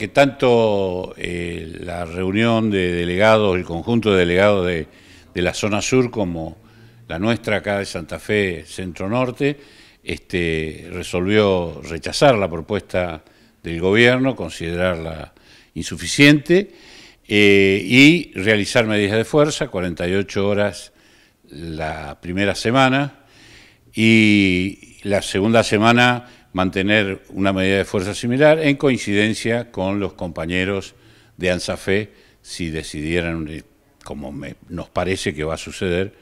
que tanto eh, la reunión de delegados, el conjunto de delegados de, la zona sur como la nuestra acá de Santa Fe Centro Norte, este, resolvió rechazar la propuesta del gobierno, considerarla insuficiente eh, y realizar medidas de fuerza, 48 horas la primera semana y la segunda semana mantener una medida de fuerza similar en coincidencia con los compañeros de ANSAFE si decidieran, como nos parece que va a suceder,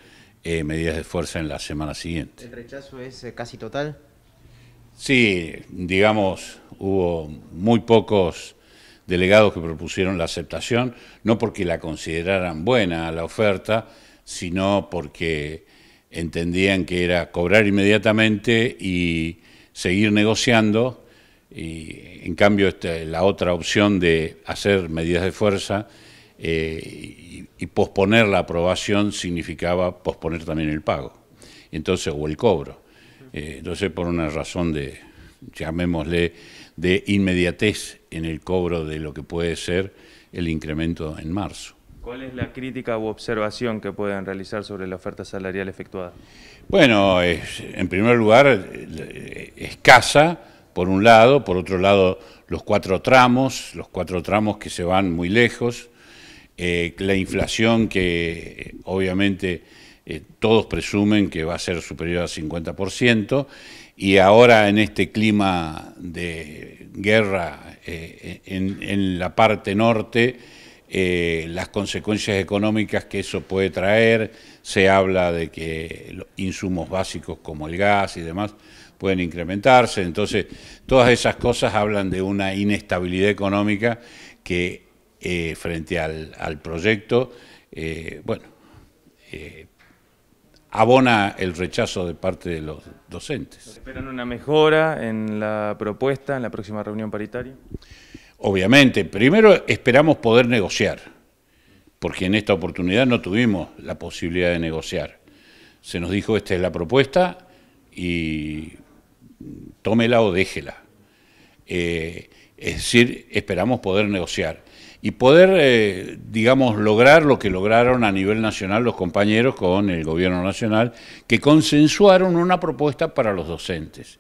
eh, medidas de fuerza en la semana siguiente. ¿El rechazo es eh, casi total? Sí, digamos, hubo muy pocos delegados que propusieron la aceptación, no porque la consideraran buena la oferta, sino porque entendían que era cobrar inmediatamente y seguir negociando y en cambio este, la otra opción de hacer medidas de fuerza eh, y, posponer la aprobación significaba posponer también el pago, entonces o el cobro. Eh, entonces por una razón de, llamémosle, de inmediatez en el cobro de lo que puede ser el incremento en marzo. ¿Cuál es la crítica u observación que pueden realizar sobre la oferta salarial efectuada? Bueno, en primer lugar, escasa, por un lado, por otro lado los cuatro tramos, los cuatro tramos que se van muy lejos, eh, la inflación que eh, obviamente eh, todos presumen que va a ser superior al 50%, y ahora en este clima de guerra en, la parte norte, las consecuencias económicas que eso puede traer. Se habla de que los insumos básicos como el gas y demás pueden incrementarse. Entonces, todas esas cosas hablan de una inestabilidad económica que eh, frente al, proyecto, eh, bueno, eh, abona el rechazo de parte de los docentes. ¿Esperan una mejora en la propuesta en la próxima reunión paritaria? Obviamente, primero esperamos poder negociar, porque en esta oportunidad no tuvimos la posibilidad de negociar. Se nos dijo esta es la propuesta y tómela o déjela. Eh, es decir, esperamos poder negociar y poder, eh, digamos, lograr lo que lograron a nivel nacional los compañeros con el gobierno nacional, que consensuaron una propuesta para los docentes.